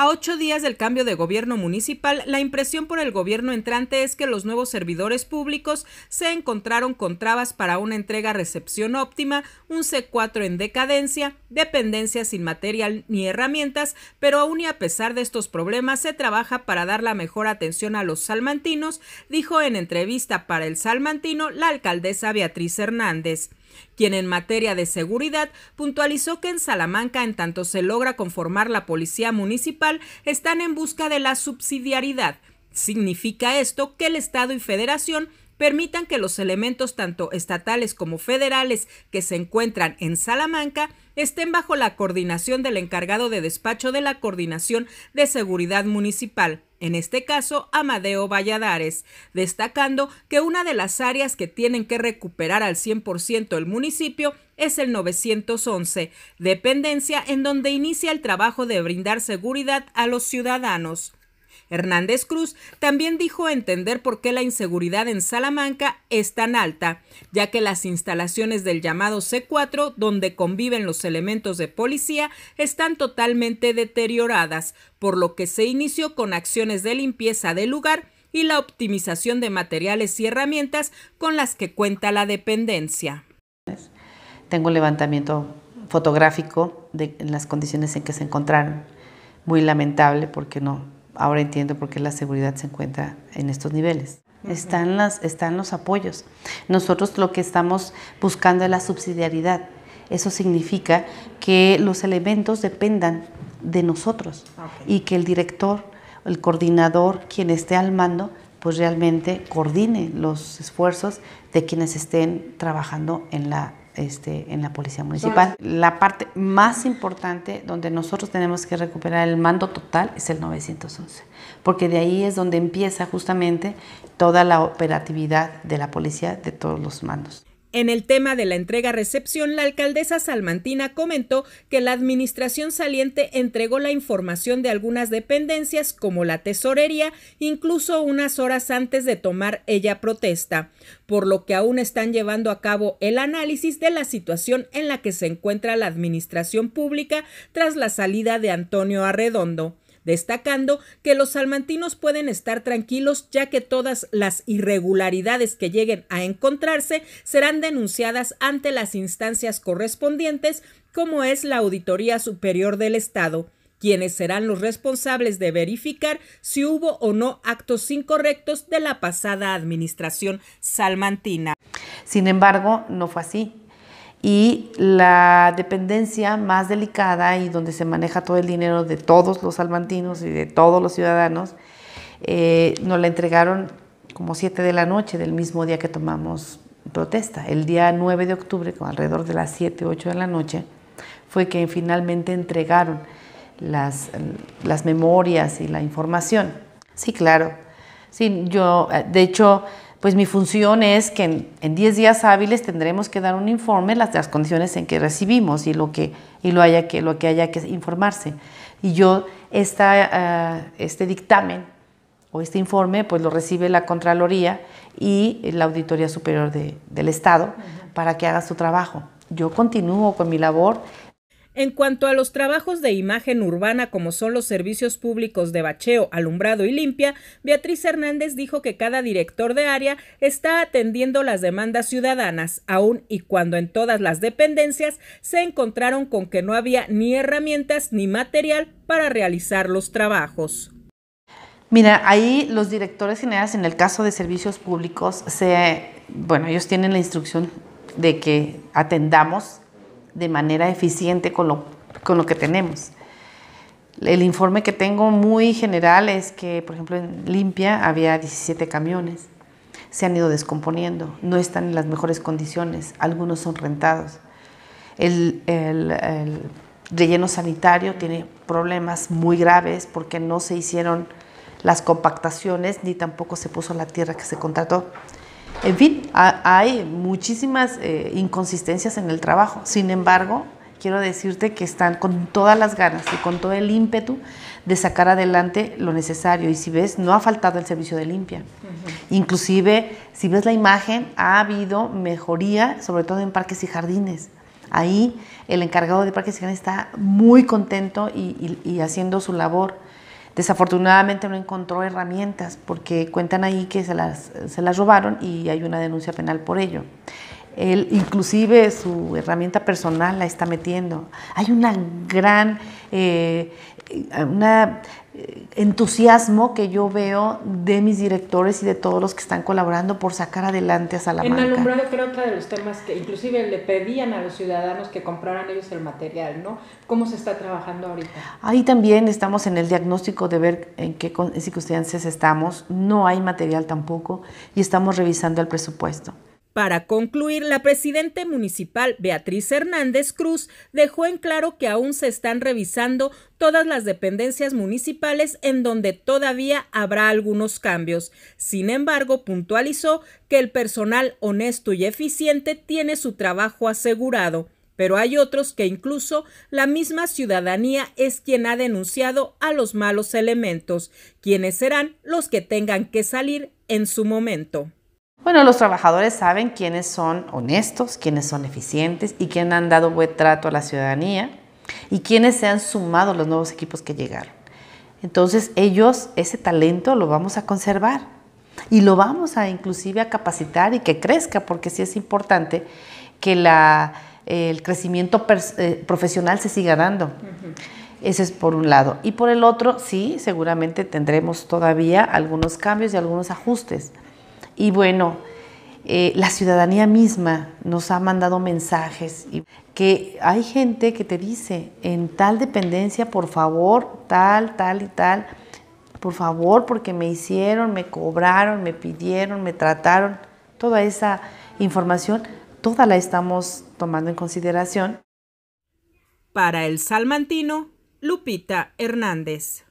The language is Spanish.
A ocho días del cambio de gobierno municipal, la impresión por el gobierno entrante es que los nuevos servidores públicos se encontraron con trabas para una entrega-recepción óptima, un C4 en decadencia, dependencia sin material ni herramientas, pero aún y a pesar de estos problemas se trabaja para dar la mejor atención a los salmantinos, dijo en entrevista para El Salmantino la alcaldesa Beatriz Hernández quien en materia de seguridad puntualizó que en Salamanca, en tanto se logra conformar la policía municipal, están en busca de la subsidiariedad. Significa esto que el Estado y Federación permitan que los elementos tanto estatales como federales que se encuentran en Salamanca estén bajo la coordinación del encargado de despacho de la Coordinación de Seguridad Municipal, en este caso Amadeo Valladares, destacando que una de las áreas que tienen que recuperar al 100% el municipio es el 911, dependencia en donde inicia el trabajo de brindar seguridad a los ciudadanos. Hernández Cruz también dijo entender por qué la inseguridad en Salamanca es tan alta, ya que las instalaciones del llamado C4, donde conviven los elementos de policía, están totalmente deterioradas, por lo que se inició con acciones de limpieza del lugar y la optimización de materiales y herramientas con las que cuenta la dependencia. Tengo un levantamiento fotográfico de las condiciones en que se encontraron. Muy lamentable porque no, ahora entiendo por qué la seguridad se encuentra en estos niveles. Están, los apoyos. Nosotros lo que estamos buscando es la subsidiariedad. Eso significa que los elementos dependan de nosotros y que el director, el coordinador, quien esté al mando, pues realmente coordine los esfuerzos de quienes estén trabajando en la este, en la Policía Municipal. La parte más importante donde nosotros tenemos que recuperar el mando total es el 911, porque de ahí es donde empieza justamente toda la operatividad de la policía de todos los mandos. En el tema de la entrega-recepción, la alcaldesa Salmantina comentó que la administración saliente entregó la información de algunas dependencias, como la tesorería, incluso unas horas antes de tomar ella protesta, por lo que aún están llevando a cabo el análisis de la situación en la que se encuentra la administración pública tras la salida de Antonio Arredondo destacando que los salmantinos pueden estar tranquilos ya que todas las irregularidades que lleguen a encontrarse serán denunciadas ante las instancias correspondientes como es la Auditoría Superior del Estado quienes serán los responsables de verificar si hubo o no actos incorrectos de la pasada administración salmantina. Sin embargo, no fue así y la dependencia más delicada y donde se maneja todo el dinero de todos los almantinos y de todos los ciudadanos, eh, nos la entregaron como 7 de la noche del mismo día que tomamos protesta. El día 9 de octubre, alrededor de las 7, 8 de la noche, fue que finalmente entregaron las, las memorias y la información. Sí, claro. Sí, yo, de hecho, pues mi función es que en 10 días hábiles tendremos que dar un informe las, las condiciones en que recibimos y lo que, y lo haya que, lo que haya que informarse. Y yo esta, eh, este dictamen o este informe pues lo recibe la Contraloría y la Auditoría Superior del Estado para que haga su trabajo. Yo continúo con mi labor en cuanto a los trabajos de imagen urbana como son los servicios públicos de bacheo, alumbrado y limpia, Beatriz Hernández dijo que cada director de área está atendiendo las demandas ciudadanas, aun y cuando en todas las dependencias se encontraron con que no había ni herramientas ni material para realizar los trabajos. Mira, ahí los directores generales, en el caso de servicios públicos, se, bueno, ellos tienen la instrucción de que atendamos de manera eficiente con lo, que tenemos. El informe que tengo muy general es que, por ejemplo, en Limpia había 17 camiones. Se han ido descomponiendo, no están en las mejores condiciones, algunos son rentados. el relleno sanitario tiene problemas muy graves porque no se hicieron las compactaciones ni tampoco se puso la tierra que se contrató. En fin, hay muchísimas eh, inconsistencias en el trabajo. Sin embargo, quiero decirte que están con todas las ganas y con todo el ímpetu de sacar adelante lo necesario. Y si ves, no ha faltado el servicio de limpia. Inclusive, si ves la imagen, ha habido mejoría, sobre todo en parques y jardines. Ahí el encargado de parques y jardines está muy contento y haciendo su labor. Desafortunadamente no encontró herramientas porque cuentan ahí que se las, se las robaron y hay una denuncia penal por ello. Él, inclusive su herramienta personal la está metiendo. Hay una gran, eh, eh, entusiasmo que yo veo de mis directores y de todos los que están colaborando por sacar adelante a Salamanca. En alumbrado creo otro de los temas que inclusive le pedían a los ciudadanos que compraran ellos el material, ¿no? ¿Cómo se está trabajando ahorita? Ahí también estamos en el diagnóstico de ver en qué circunstancias estamos. No hay material tampoco y estamos revisando el presupuesto. Para concluir, la presidenta municipal Beatriz Hernández Cruz dejó en claro que aún se están revisando todas las dependencias municipales en donde todavía habrá algunos cambios. Sin embargo, puntualizó que el personal honesto y eficiente tiene su trabajo asegurado, pero hay otros que incluso la misma ciudadanía es quien ha denunciado a los malos elementos, quienes serán los que tengan que salir en su momento. Bueno, los trabajadores saben quiénes son honestos, quiénes son eficientes y quiénes han dado buen trato a la ciudadanía y quiénes se han sumado a los nuevos equipos que llegaron. Entonces ellos, ese talento lo vamos a conservar y lo vamos a inclusive a capacitar y que crezca, porque sí es importante que la, el crecimiento eh, profesional se siga dando. Ese es por un lado. Y por el otro, sí, seguramente tendremos todavía algunos cambios y algunos ajustes. Y bueno, eh, la ciudadanía misma nos ha mandado mensajes que hay gente que te dice, en tal dependencia, por favor, tal, tal y tal, por favor, porque me hicieron, me cobraron, me pidieron, me trataron, toda esa información, toda la estamos tomando en consideración. Para el salmantino, Lupita Hernández.